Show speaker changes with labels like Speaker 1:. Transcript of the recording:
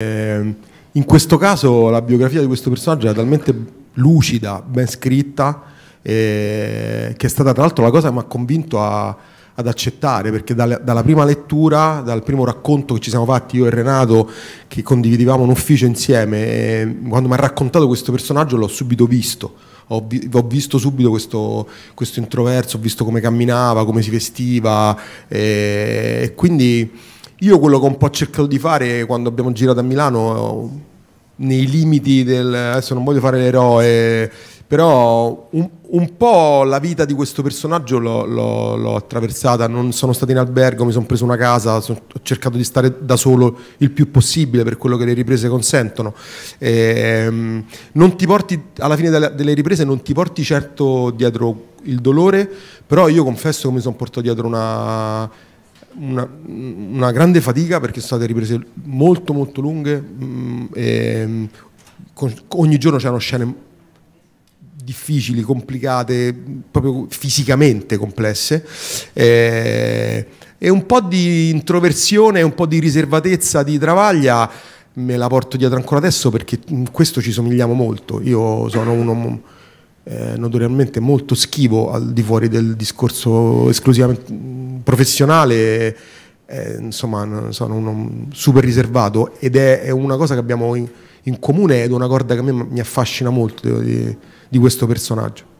Speaker 1: Ehm, in questo caso la biografia di questo personaggio è talmente lucida, ben scritta, eh, che è stata tra l'altro la cosa che mi ha convinto a, ad accettare, perché dalla, dalla prima lettura, dal primo racconto che ci siamo fatti io e Renato, che condividevamo un ufficio insieme, eh, quando mi ha raccontato questo personaggio l'ho subito visto. Ho, visto subito questo, questo, introverso, ho visto come camminava, come si vestiva eh, e quindi io quello che ho un po' cercato di fare quando abbiamo girato a Milano, nei limiti del... adesso non voglio fare l'eroe, però un, un po' la vita di questo personaggio l'ho, l'ho, l'ho attraversata, non sono stato in albergo, mi sono preso una casa, son, ho cercato di stare da solo il più possibile per quello che le riprese consentono. E, ehm, porti, alla fine delle, delle riprese non ti porti certo dietro il dolore, però io confesso che mi sono portato dietro una una, una, grande fatica perché sono state riprese molto molto lunghe mh, mm, e, mm, con, ogni giorno c'erano scene difficili, complicate, proprio fisicamente complesse e, e un po' di introversione, un po' di riservatezza di Travaglia me la porto dietro ancora adesso perché in questo ci somigliamo molto. Io sono uno mm, eh, notoriamente molto schivo al di fuori del discorso esclusivamente professionale, eh, insomma, sono uno super riservato ed è, è una cosa che abbiamo in, in, comune ed è una corda che a me mi affascina molto di, di questo personaggio.